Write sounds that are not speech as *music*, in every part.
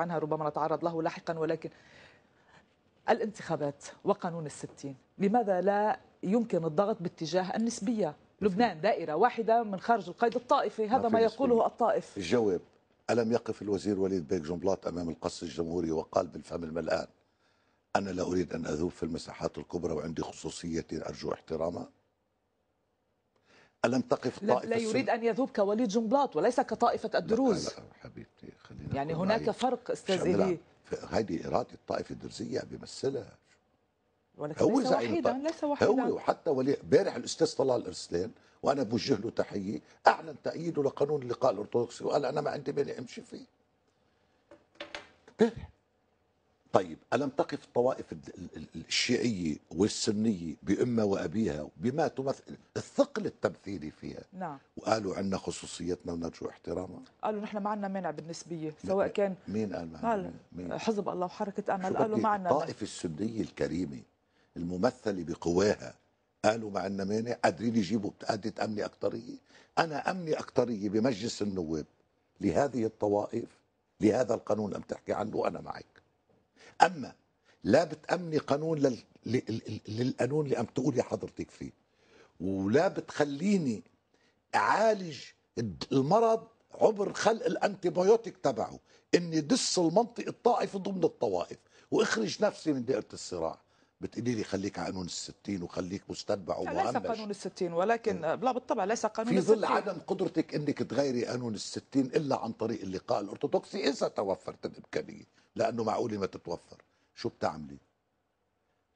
عنها ربما نتعرض له لاحقا ولكن الانتخابات وقانون الستين لماذا لا يمكن الضغط باتجاه النسبية لبنان دائرة واحدة من خارج القيد الطائفي هذا نعم، ما يقوله الطائف الجواب ألم يقف الوزير وليد بيك جنبلاط أمام القص الجمهوري وقال بالفم الملآن أنا لا أريد أن أذوب في المساحات الكبرى وعندي خصوصية أرجو احترامها ألم تقف طائفة لا يريد أن يذوب كوليد جنبلاط وليس كطائفة الدروز لا, لا حبيبتي يعني هناك فرق استاذ هذه اراده الطائفه الدرزيه بيمثلها ولكن هو ليس وحيدا ليس وحيدا هو وحتى ولي امبارح الاستاذ طلال الارسلان وانا بوجه له تحيه اعلن تأييده لقانون اللقاء الارثوذكسي وقال انا ما عندي مانع امشي فيه امبارح طيب ألم تقف الطوائف الشيعية والسنية بأمها وأبيها بما تمثل الثقل التمثيلي فيها نعم وقالوا عنا خصوصيتنا ونرجو احترامها قالوا نحن ما عنا مانع بالنسبية سواء كان مين قال ما عندنا حزب الله وحركة أمل قالوا ما عندنا الطائفة السنية الكريمة الممثلة بقواها قالوا ما عنا مانع قادرين يجيبوا قادة أمني أكترية أنا أمني أكترية بمجلس النواب لهذه الطوائف لهذا القانون اللي عم تحكي عنه أنا معك اما لا بتامني قانون لل... للقانون اللي عم تقولي حضرتك فيه ولا بتخليني اعالج المرض عبر خلق الانتيبيوتيك تبعه اني دس المنطق الطائف ضمن الطوائف واخرج نفسي من دائره الصراع بتقولي لي خليك على قانون الستين وخليك مستتبع ومهمش ليس قانون الستين ولكن إيه. لا بالطبع ليس قانون في ظل عدم قدرتك انك تغيري قانون الستين الا عن طريق اللقاء الارثوذكسي اذا توفرت الامكانيه لانه معقوله ما تتوفر شو بتعملي؟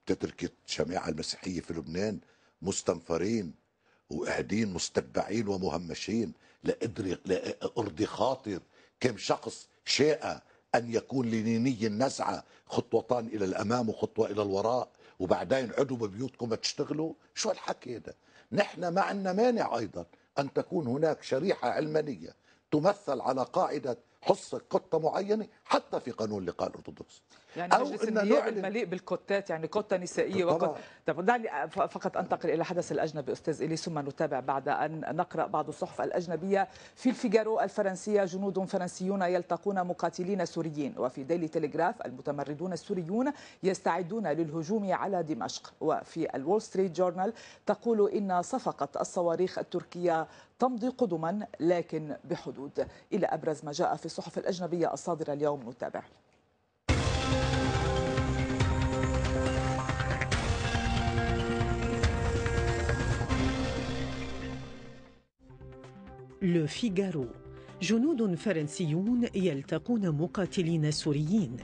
بتتركي الشماعه المسيحيه في لبنان مستنفرين وقاعدين مستتبعين ومهمشين لا ارضي خاطر كم شخص شاء أن يكون لنيني النزعة خطوتان إلى الأمام وخطوة إلى الوراء وبعدين عدوا ببيوتكم تشتغلوا شو الحكي هذا نحن ما عندنا مانع أيضا أن تكون هناك شريحة علمانية تمثل على قاعدة حصة قطة معينة حتى في قانون اللقاء الأرثوذكس يعني أو مجلس النيابة مليء بالكوتات يعني كوتة نسائية وكوت طب دعني فقط أنتقل إلى حدث الأجنبي أستاذ إلي ثم نتابع بعد أن نقرأ بعض الصحف الأجنبية في الفيجارو الفرنسية جنود فرنسيون يلتقون مقاتلين سوريين وفي ديلي تلغراف المتمردون السوريون يستعدون للهجوم على دمشق وفي الول ستريت جورنال تقول إن صفقة الصواريخ التركية تمضي قدما لكن بحدود إلى أبرز ما جاء في الصحف الأجنبية الصادرة اليوم نتابع لو فيغارو جنود فرنسيون يلتقون مقاتلين سوريين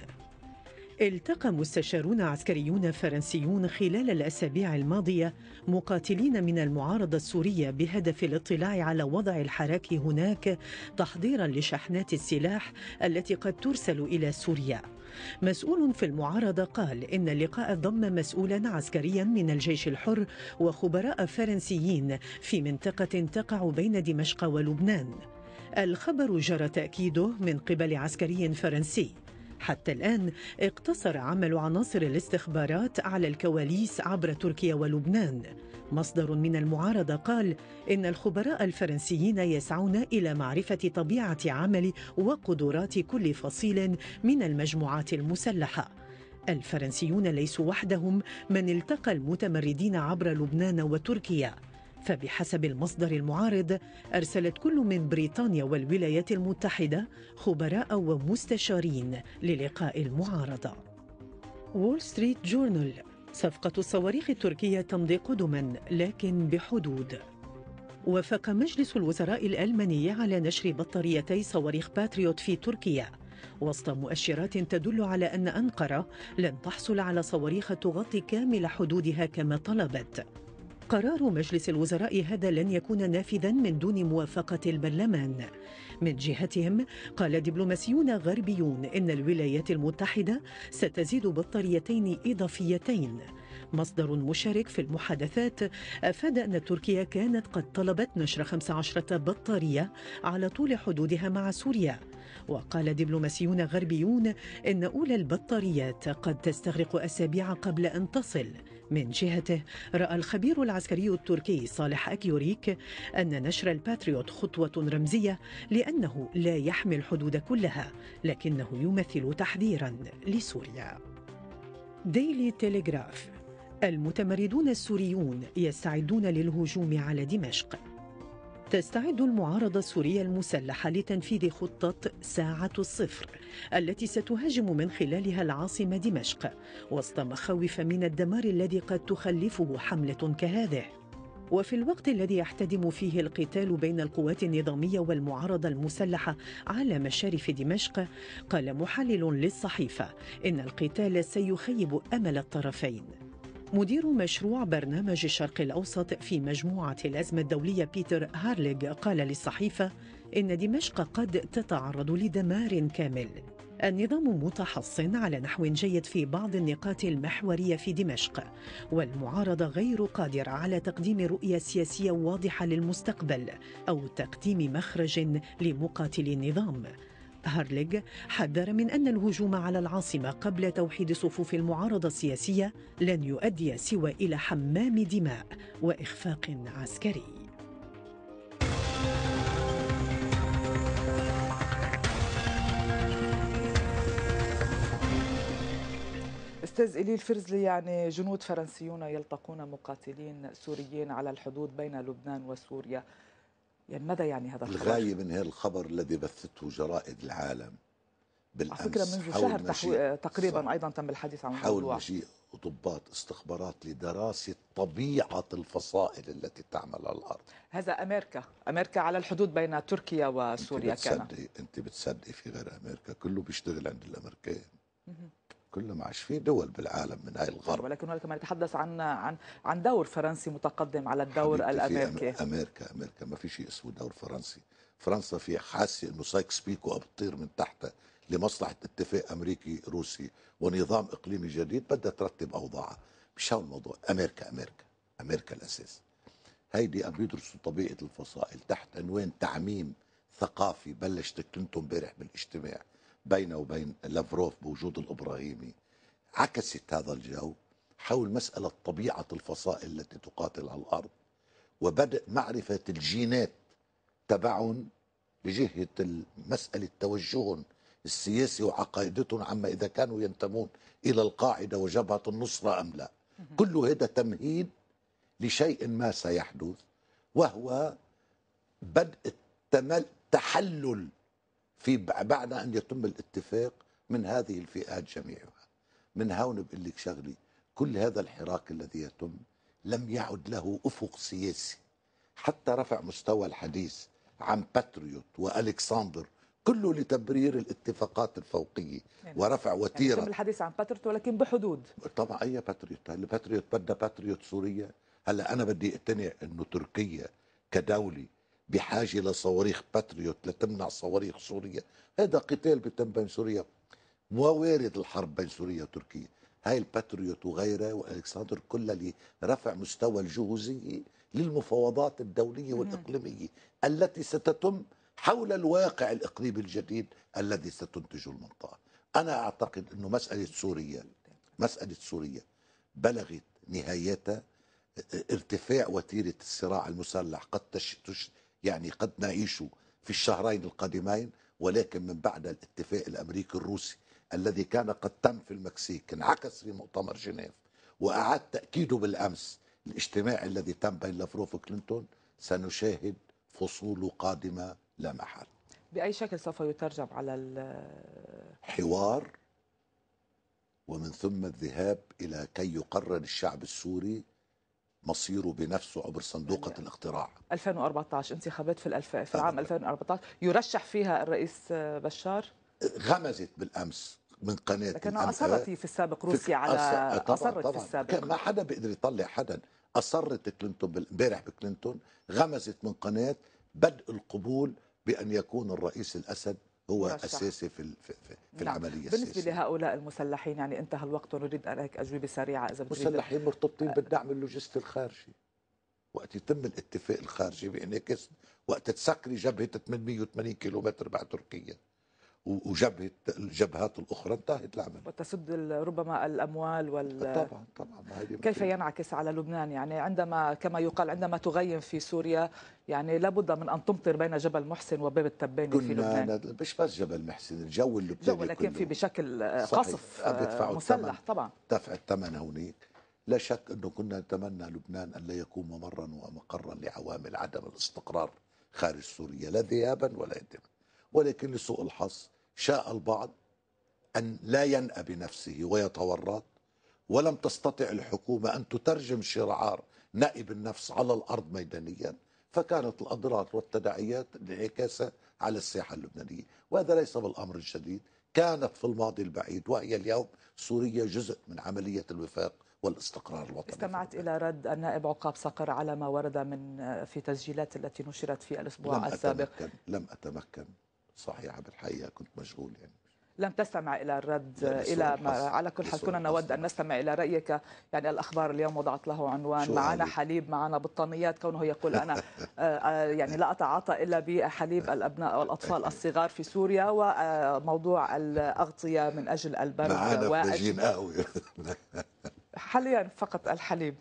التقى مستشارون عسكريون فرنسيون خلال الأسابيع الماضية مقاتلين من المعارضة السورية بهدف الاطلاع على وضع الحراك هناك تحضيرا لشحنات السلاح التي قد ترسل إلى سوريا مسؤول في المعارضة قال إن اللقاء ضم مسؤولا عسكريا من الجيش الحر وخبراء فرنسيين في منطقة تقع بين دمشق ولبنان الخبر جرى تأكيده من قبل عسكري فرنسي حتى الآن اقتصر عمل عناصر الاستخبارات على الكواليس عبر تركيا ولبنان مصدر من المعارضة قال إن الخبراء الفرنسيين يسعون إلى معرفة طبيعة عمل وقدرات كل فصيل من المجموعات المسلحة الفرنسيون ليسوا وحدهم من التقى المتمردين عبر لبنان وتركيا فبحسب المصدر المعارض ارسلت كل من بريطانيا والولايات المتحده خبراء ومستشارين للقاء المعارضه. وول ستريت جورنال صفقه الصواريخ التركيه تمضي قدما لكن بحدود. وافق مجلس الوزراء الالماني على نشر بطاريتي صواريخ باتريوت في تركيا وسط مؤشرات تدل على ان انقره لن تحصل على صواريخ تغطي كامل حدودها كما طلبت قرار مجلس الوزراء هذا لن يكون نافذا من دون موافقة البرلمان من جهتهم قال دبلوماسيون غربيون إن الولايات المتحدة ستزيد بطاريتين إضافيتين مصدر مشارك في المحادثات أفاد أن تركيا كانت قد طلبت نشر 15 بطارية على طول حدودها مع سوريا وقال دبلوماسيون غربيون إن أولى البطاريات قد تستغرق أسابيع قبل أن تصل من جهته رأى الخبير العسكري التركي صالح أكيوريك أن نشر الباتريوت خطوة رمزية لأنه لا يحمي الحدود كلها لكنه يمثل تحذيرا لسوريا ديلي تيليغراف المتمردون السوريون يستعدون للهجوم على دمشق تستعد المعارضة السورية المسلحة لتنفيذ خطة ساعة الصفر التي ستهاجم من خلالها العاصمة دمشق وسط مخاوف من الدمار الذي قد تخلفه حملة كهذه وفي الوقت الذي يحتدم فيه القتال بين القوات النظامية والمعارضة المسلحة على مشارف دمشق قال محلل للصحيفة إن القتال سيخيب أمل الطرفين مدير مشروع برنامج الشرق الأوسط في مجموعة الأزمة الدولية بيتر هارليغ قال للصحيفة إن دمشق قد تتعرض لدمار كامل النظام متحصن على نحو جيد في بعض النقاط المحوريه في دمشق والمعارضه غير قادره على تقديم رؤيه سياسيه واضحه للمستقبل او تقديم مخرج لمقاتلي النظام هارليغ حذر من أن الهجوم على العاصمة قبل توحيد صفوف المعارضة السياسية لن يؤدي سوى إلى حمام دماء وإخفاق عسكري استاذ الي الفرزلي يعني جنود فرنسيون يلتقون مقاتلين سوريين على الحدود بين لبنان وسوريا يعني ماذا يعني هذا الخبر؟ الغاية من هذا الخبر الذي بثته جرائد العالم بالأمس على فكرة منذ شهر تقريبا صح. أيضا تم الحديث عن حول الموضوع حول مجيء ضباط استخبارات لدراسة طبيعة الفصائل التي تعمل على الأرض هذا أمريكا أمريكا على الحدود بين تركيا وسوريا أنت بتصدقي كان أنت بتصدقي في غير أمريكا كله بيشتغل عند الأمريكان كل ما عاش فيه دول بالعالم من اهل الغرب ولكن هناك ما نتحدث عن عن عن دور فرنسي متقدم على الدور الامريكي في امريكا امريكا ما في شيء اسمه دور فرنسي فرنسا في حاسه انه سايكس بيكو بتطير من تحتها لمصلحه اتفاق امريكي روسي ونظام اقليمي جديد بدها ترتب اوضاعها مش هون الموضوع امريكا امريكا امريكا الاساس هيدي عم بيدرسوا طبيعه الفصائل تحت عنوان تعميم ثقافي بلشت كلينتون امبارح بالاجتماع بينه وبين لافروف بوجود الابراهيمي عكست هذا الجو حول مساله طبيعه الفصائل التي تقاتل على الارض وبدء معرفه الجينات تبعهم بجهه مساله توجههم السياسي وعقائدتهم عما اذا كانوا ينتمون الى القاعده وجبهه النصره ام لا كل هذا تمهيد لشيء ما سيحدث وهو بدء التمل تحلل في بعد ان يتم الاتفاق من هذه الفئات جميعها من هون بقول لك شغلي كل هذا الحراك الذي يتم لم يعد له افق سياسي حتى رفع مستوى الحديث عن باتريوت والكساندر كله لتبرير الاتفاقات الفوقيه يعني ورفع يعني وتيره يعني الحديث عن باتريوت ولكن بحدود طبعا اي باتريوت هل باتريوت بدها باتريوت سوريا هلا انا بدي اقتنع انه تركيا كدوله بحاجه لصواريخ باتريوت لتمنع صواريخ سوريا هذا قتال بيتم بين سوريا ووارد الحرب بين سوريا وتركيا هاي الباتريوت وغيرها والكسندر كلها لرفع مستوى الجهوزيه للمفاوضات الدوليه والاقليميه التي ستتم حول الواقع الاقليمي الجديد الذي ستنتجه المنطقه انا اعتقد انه مساله سوريا مساله سوريا بلغت نهايتها ارتفاع وتيره الصراع المسلح قد يعني قد نعيش في الشهرين القادمين ولكن من بعد الاتفاق الامريكي الروسي الذي كان قد تم في المكسيك انعكس في مؤتمر جنيف واعاد تاكيده بالامس الاجتماع الذي تم بين لافروف وكلينتون سنشاهد فصول قادمه لا محاله باي شكل سوف يترجم على حوار ومن ثم الذهاب الى كي يقرر الشعب السوري مصيره بنفسه عبر صندوقة أيوة. الاقتراع 2014 انتخابات في, الألف... في العام 2014 يرشح فيها الرئيس بشار غمزت بالأمس من قناة لكن أصرت في السابق روسيا على أصرت, أصرت طبعًا. في السابق ما حدا بيقدر يطلع حدا أصرت كلينتون امبارح بكلينتون غمزت من قناة بدء القبول بأن يكون الرئيس الأسد هو مرشح. اساسي في في, نعم. العمليه السياسيه بالنسبه لهؤلاء المسلحين يعني انتهى الوقت ونريد عليك اجوبه سريعه اذا المسلحين مرتبطين آه. بالدعم اللوجستي الخارجي وقت يتم الاتفاق الخارجي بانعكاس وقت تسكري جبهه 880 كيلومتر مع تركيا وجبهه الجبهات الاخرى انتهت العمل وتسد ربما الاموال وال طبعا طبعا كيف ينعكس على لبنان يعني عندما كما يقال عندما تغيم في سوريا يعني لابد من ان تمطر بين جبل محسن وباب التباني في لبنان مش بس جبل محسن الجو اللبناني جو لكن في بشكل قصف آه، مسلح طبعا دفع الثمن هونيك لا شك انه كنا نتمنى لبنان ان لا يكون ممرا ومقرا لعوامل عدم الاستقرار خارج سوريا لا ذهابا ولا ايابا ولكن لسوء الحظ شاء البعض أن لا ينأى بنفسه ويتورط ولم تستطع الحكومة أن تترجم شرعار نأي بالنفس على الأرض ميدانيا فكانت الأضرار والتداعيات انعكاسة على الساحة اللبنانية وهذا ليس بالأمر الجديد كانت في الماضي البعيد وهي اليوم سوريا جزء من عملية الوفاق والاستقرار الوطني استمعت إلى رد النائب عقاب صقر على ما ورد من في تسجيلات التي نشرت في الأسبوع لم السابق أتمكن لم أتمكن صحيحه بالحقيقه كنت مشغول يعني لم تستمع الى الرد الى ما على كل حال كنا نود ان نستمع الى رايك يعني الاخبار اليوم وضعت له عنوان معنا حليب معنا بطانيات كونه يقول انا *laughs* آه، آه، يعني لا اتعاطى الا بحليب الابناء والاطفال *laughs* الصغار في سوريا وموضوع الاغطيه من اجل البرد معنا قهوه *laughs* حاليا فقط الحليب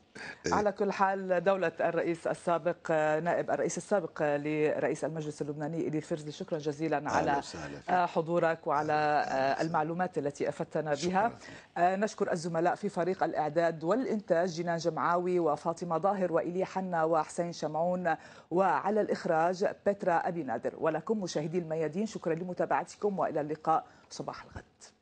إيه. على كل حال دولة الرئيس السابق نائب الرئيس السابق لرئيس المجلس اللبناني إلي فرزلي شكرا جزيلا على آه، حضورك وعلى آه، المعلومات التي أفدتنا بها آه، نشكر الزملاء في فريق الإعداد والإنتاج جنان جمعاوي وفاطمة ظاهر وإلي حنا وحسين شمعون وعلى الإخراج بترا أبي نادر ولكم مشاهدي الميادين شكرا لمتابعتكم وإلى اللقاء صباح الغد